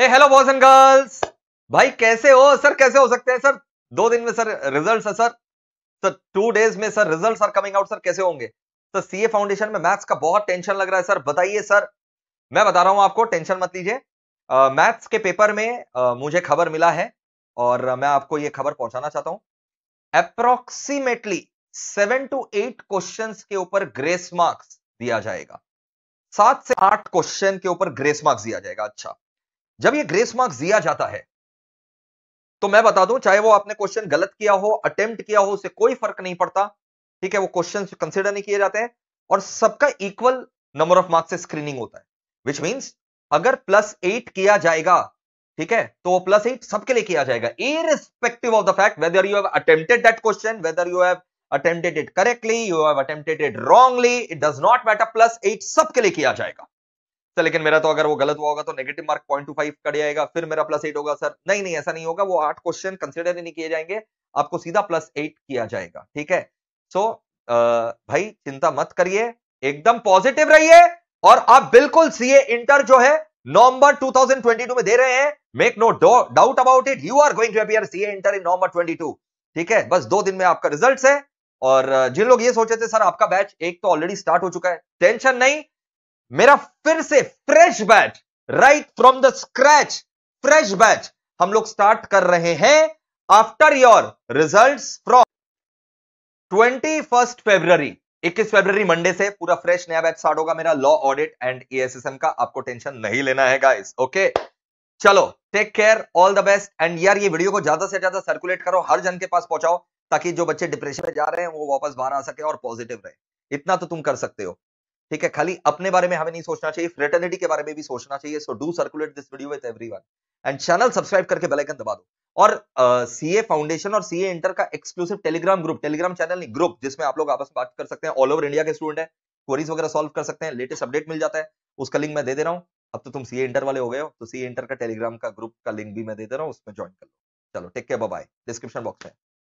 hey hello boys and girls भाई कैसे हो सर कैसे हो सकते हैं सर दो दिन में सर रिजल्ट्स है सर सर टू डेज में sir results are coming out sir कैसे होंगे सर सीए फाउंडेशन में मैथ्स का बहुत टेंशन लग रहा है सर बताइए सर मैं बता रहा हूं आपको टेंशन मत लीजिए मैथ्स के पेपर में आ, मुझे खबर मिला है और मैं आपको ये खबर पहुंचाना चाहता हूं approximately seven to eight question के ऊपर ग्रेस मार्क्स दिया जाएगा सात से आठ क्वेश्चन के ऊपर ग्रेस मार्क्स दिया जाएगा अच्छा जब ये ग्रेस मार्क्स दिया जाता है तो मैं बता दूं चाहे वो आपने क्वेश्चन गलत किया हो अटेम्प्ट किया हो उसे कोई फर्क नहीं पड़ता ठीक है वो क्वेश्चन कंसिडर नहीं किए जाते हैं और सबका इक्वल नंबर ऑफ मार्क्स से स्क्रीनिंग होता है विच मीन्स अगर प्लस एट किया जाएगा ठीक है तो वो प्लस एट सबके लिए किया जाएगा irrespective of the fact whether you have attempted that question whether you have attempted it correctly you have attempted it wrongly it does not matter plus eight सबके लिए किया जाएगा सर लेकिन मेरा तो अगर वो गलत हुआ होगा तो negative mark point two five cut जाएगा फिर मेरा प्लस एट होगा सर नहीं नहीं ऐसा नहीं होगा वो आठ क्वेश्चन कंसिडर ही नहीं किए जाएंगे आपको सीधा प्लस एट किया जाएगा ठीक है सो so, भाई चिंता मत करिए एकदम पॉजिटिव रहिए और आप बिल्कुल सीए इंटर जो है नवंबर 2022 में दे रहे हैं make no doubt about it you are going to appear CA inter in November 22 ठीक है बस दो दिन में आपका रिजल्ट है और जिन लोग ये सोचे थे सर आपका बैच एक तो ऑलरेडी स्टार्ट हो चुका है टेंशन नहीं मेरा फिर से fresh batch right from the scratch fresh batch हम लोग स्टार्ट कर रहे हैं after your result from twenty first February इक्कीस फेब्रवरी मंडे से पूरा फ्रेश नया बैच स्टार्ट होगा मेरा लॉ ऑडिट एंड एएसएसएम का आपको टेंशन नहीं लेना है गाइस ओके चलो take care all the best and यार ये वीडियो को ज्यादा से ज्यादा सर्कुलेट करो हर जन के पास पहुंचाओ ताकि जो बच्चे डिप्रेशन में जा रहे हैं वो वापस बाहर आ सके और पॉजिटिव रहे इतना तो तुम कर सकते हो ठीक है खाली अपने बारे में हमें नहीं सोचना चाहिए फ्रेटर्निटी के बारे में भी सोचना चाहिए so do circulate this video with everyone and channel subscribe करके बेल आइकन दबा दो और सीए ए फाउंडेशन और सीए इंटर का exclusive Telegram group Telegram channel नहीं ग्रुप जिसमें आप लोग आपस में बात कर सकते हैं ऑल ओवर इंडिया के स्टूडेंट है क्वेरीज वगैरह सॉल्व कर सकते हैं लेटेस्ट अपडेट मिल जाता है उसका लिंक मैं दे दे रहा हूँ अब तो तुम सीए इंटर वाले हो गए हो तो सीए इंटर का टेलीग्राम का ग्रुप का लिंक भी मैं दे दे रहा हूँ उसमें ज्वाइन कर लो चलो take care bye description box में